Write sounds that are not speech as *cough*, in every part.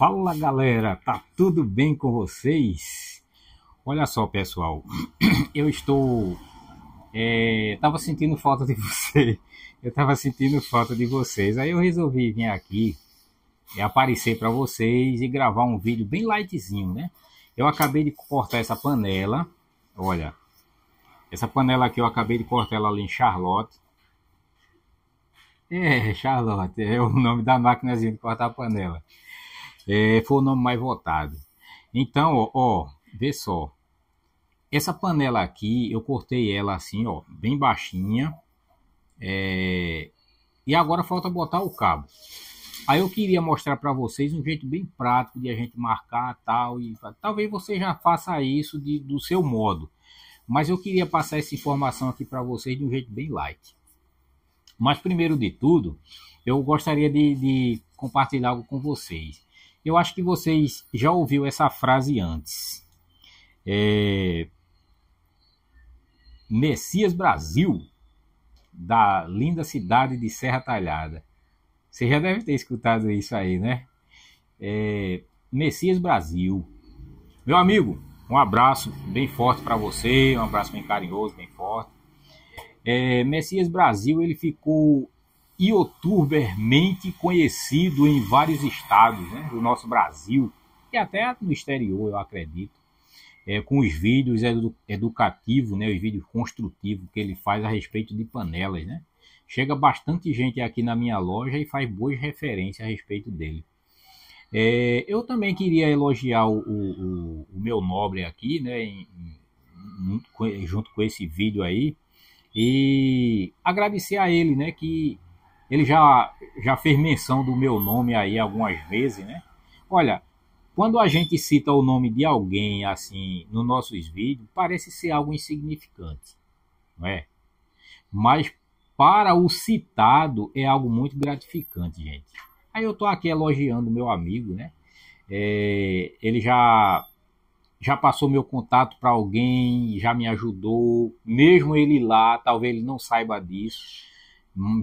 Fala galera, tá tudo bem com vocês? Olha só pessoal, *clears throat* eu estou. É, tava sentindo falta de *laughs* você. Eu tava sentindo falta de vocês. Aí eu resolvi vir aqui e aparecer para vocês e gravar um vídeo bem lightzinho, né? Eu acabei de cortar essa panela. Olha, essa panela aqui eu acabei de cortar ela ali em Charlotte. É, Charlotte, é o nome da máquina de cortar panela. É, foi o nome mais votado. Então, ó, ó, vê só. Essa panela aqui, eu cortei ela assim, ó, bem baixinha. É, e agora falta botar o cabo. Aí eu queria mostrar para vocês um jeito bem prático de a gente marcar tal e talvez você já faça isso de, do seu modo, mas eu queria passar essa informação aqui para vocês de um jeito bem light. Mas primeiro de tudo, eu gostaria de, de compartilhar algo com vocês. Eu acho que vocês já ouviram essa frase antes. É... Messias Brasil, da linda cidade de Serra Talhada. Você já deve ter escutado isso aí, né? É... Messias Brasil. Meu amigo, um abraço bem forte para você, um abraço bem carinhoso, bem forte. É... Messias Brasil, ele ficou ioturber mente conhecido em vários estados né, do nosso Brasil e até no exterior, eu acredito, é, com os vídeos edu educativos, né, os vídeos construtivos que ele faz a respeito de panelas. Né? Chega bastante gente aqui na minha loja e faz boas referências a respeito dele. É, eu também queria elogiar o, o, o meu nobre aqui, né, em, em, junto com esse vídeo aí, e agradecer a ele, né, que ele já, já fez menção do meu nome aí algumas vezes, né? Olha, quando a gente cita o nome de alguém assim nos nossos vídeos, parece ser algo insignificante, não é? Mas para o citado é algo muito gratificante, gente. Aí eu tô aqui elogiando meu amigo, né? É, ele já já passou meu contato para alguém, já me ajudou, mesmo ele lá, talvez ele não saiba disso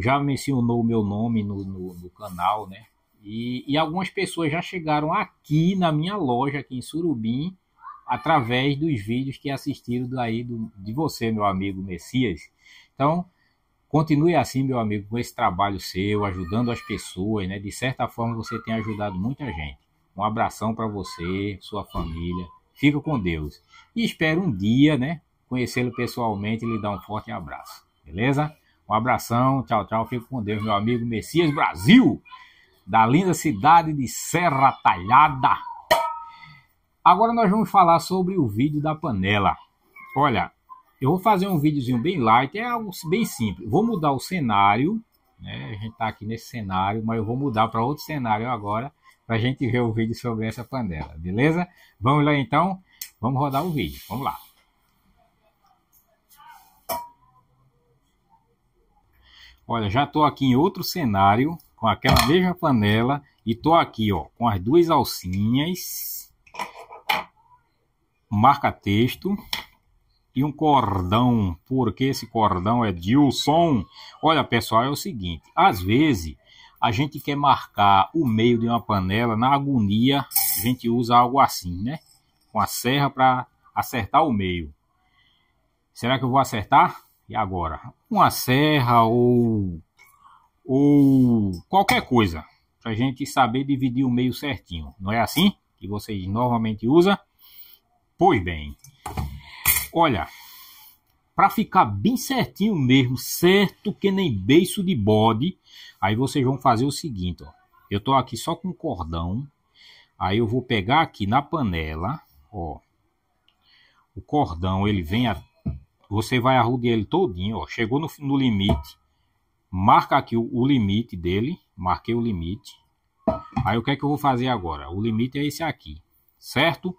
já mencionou o meu nome no, no, no canal, né? E, e, algumas pessoas já chegaram aqui na minha loja, aqui em Surubim, através dos vídeos que assistiram daí do, de você, meu amigo Messias. Então, continue assim, meu amigo, com esse trabalho seu, ajudando as pessoas, né? De certa forma, você tem ajudado muita gente. Um abração para você, sua família. Fica com Deus. E espero um dia, né? Conhecê-lo pessoalmente e lhe dar um forte abraço. Beleza? Um abração, tchau, tchau. Fico com Deus, meu amigo Messias Brasil, da linda cidade de Serra Talhada. Agora nós vamos falar sobre o vídeo da panela. Olha, eu vou fazer um videozinho bem light, é algo bem simples. Vou mudar o cenário, né? A gente tá aqui nesse cenário, mas eu vou mudar para outro cenário agora para gente ver o vídeo sobre essa panela, beleza? Vamos lá então, vamos rodar o vídeo, vamos lá. Olha, já estou aqui em outro cenário, com aquela mesma panela, e estou aqui ó, com as duas alcinhas, marca-texto e um cordão, porque esse cordão é Dilson. Olha pessoal, é o seguinte, às vezes a gente quer marcar o meio de uma panela, na agonia a gente usa algo assim, né? Com a serra para acertar o meio. Será que eu vou acertar? E agora? uma serra ou, ou qualquer coisa, para a gente saber dividir o meio certinho. Não é assim que vocês normalmente usam? Pois bem, olha, para ficar bem certinho mesmo, certo que nem beiço de bode, aí vocês vão fazer o seguinte, ó. Eu tô aqui só com cordão, aí eu vou pegar aqui na panela, ó. O cordão, ele vem você vai arrugar ele todinho, ó. Chegou no, no limite. Marca aqui o, o limite dele. Marquei o limite. Aí o que é que eu vou fazer agora? O limite é esse aqui, certo?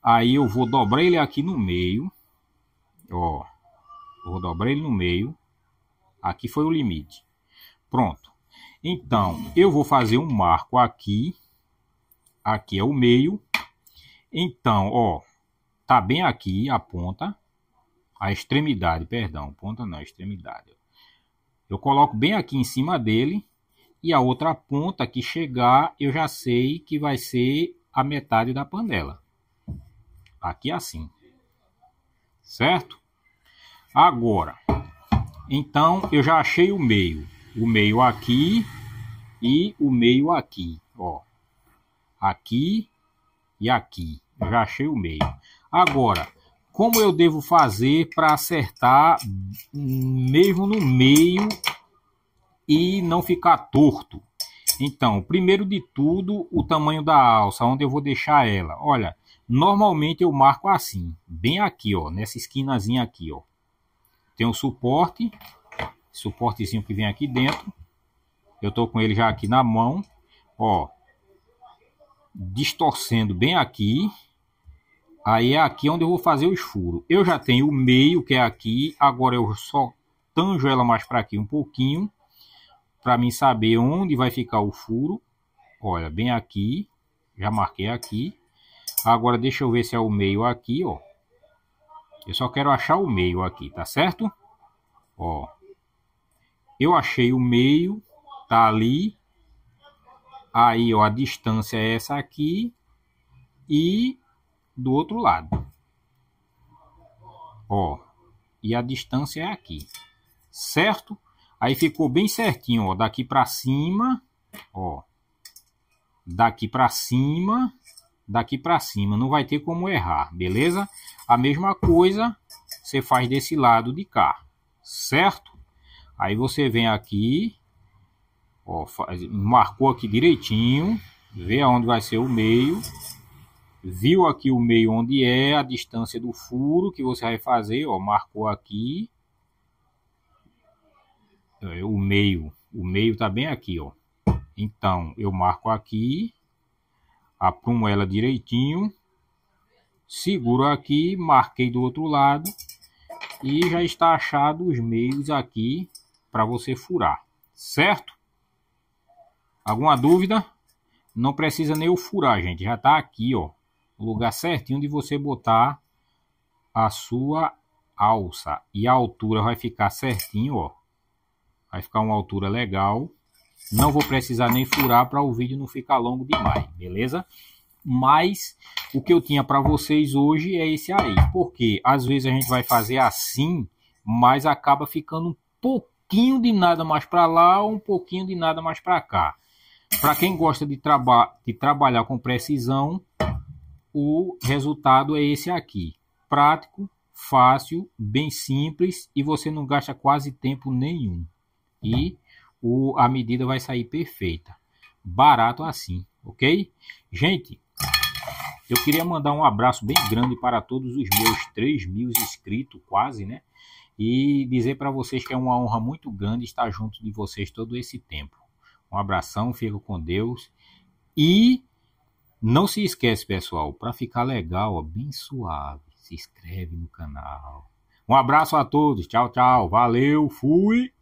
Aí eu vou dobrar ele aqui no meio. Ó. Vou dobrar ele no meio. Aqui foi o limite. Pronto. Então, eu vou fazer um marco aqui. Aqui é o meio. Então, ó, tá bem aqui a ponta a extremidade, perdão, ponta não, extremidade. Eu coloco bem aqui em cima dele e a outra ponta que chegar, eu já sei que vai ser a metade da panela. Aqui assim. Certo? Agora, então eu já achei o meio. O meio aqui e o meio aqui, ó. Aqui e aqui. Eu já achei o meio. Agora, como eu devo fazer para acertar mesmo no meio e não ficar torto? Então, primeiro de tudo, o tamanho da alça, onde eu vou deixar ela. Olha, normalmente eu marco assim, bem aqui, ó, nessa esquinazinha aqui, ó. Tem um suporte, suportezinho que vem aqui dentro. Eu estou com ele já aqui na mão, ó. Distorcendo bem aqui, Aí é aqui onde eu vou fazer os furos. Eu já tenho o meio, que é aqui. Agora eu só tanjo ela mais para aqui um pouquinho. Para mim saber onde vai ficar o furo. Olha, bem aqui. Já marquei aqui. Agora deixa eu ver se é o meio aqui, ó. Eu só quero achar o meio aqui, tá certo? Ó. Eu achei o meio. Tá ali. Aí, ó, a distância é essa aqui. E do outro lado. Ó, e a distância é aqui, certo? Aí ficou bem certinho, ó, daqui para cima, ó, daqui para cima, daqui para cima, não vai ter como errar, beleza? A mesma coisa você faz desse lado de cá, certo? Aí você vem aqui, ó, faz, marcou aqui direitinho, vê aonde vai ser o meio, viu aqui o meio onde é, a distância do furo que você vai fazer, ó, marcou aqui então, é o meio, o meio tá bem aqui, ó. Então, eu marco aqui, aprumo ela direitinho, seguro aqui, marquei do outro lado e já está achado os meios aqui para você furar, certo? Alguma dúvida? Não precisa nem eu furar, gente, já tá aqui, ó o lugar certinho de você botar a sua alça. E a altura vai ficar certinho, ó. Vai ficar uma altura legal. Não vou precisar nem furar para o vídeo não ficar longo demais, beleza? Mas o que eu tinha para vocês hoje é esse aí. Porque às vezes a gente vai fazer assim, mas acaba ficando um pouquinho de nada mais para lá ou um pouquinho de nada mais para cá. Para quem gosta de, traba de trabalhar com precisão, o resultado é esse aqui. Prático, fácil, bem simples e você não gasta quase tempo nenhum. E tá. o, a medida vai sair perfeita. Barato assim, ok? Gente, eu queria mandar um abraço bem grande para todos os meus 3 mil inscritos, quase, né? E dizer para vocês que é uma honra muito grande estar junto de vocês todo esse tempo. Um abração, fico com Deus. E não se esquece, pessoal, para ficar legal, ó, bem suave, se inscreve no canal. Um abraço a todos, tchau, tchau, valeu, fui!